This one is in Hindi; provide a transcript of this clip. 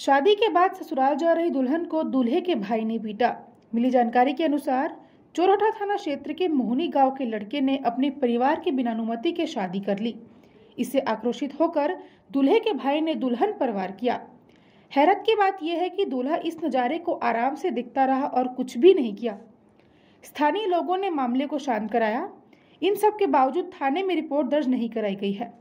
शादी के बाद ससुराल जा रही दुल्हन को दूल्हे के भाई ने पीटा मिली जानकारी के अनुसार चोरोठा थाना क्षेत्र के मोहनी गांव के लड़के ने अपने परिवार के बिना अनुमति के शादी कर ली इससे आक्रोशित होकर दूल्हे के भाई ने दुल्हन पर वार किया हैरत की बात यह है कि दूल्हा इस नज़ारे को आराम से दिखता रहा और कुछ भी नहीं किया स्थानीय लोगों ने मामले को शांत कराया इन सब के बावजूद थाने में रिपोर्ट दर्ज नहीं कराई गई है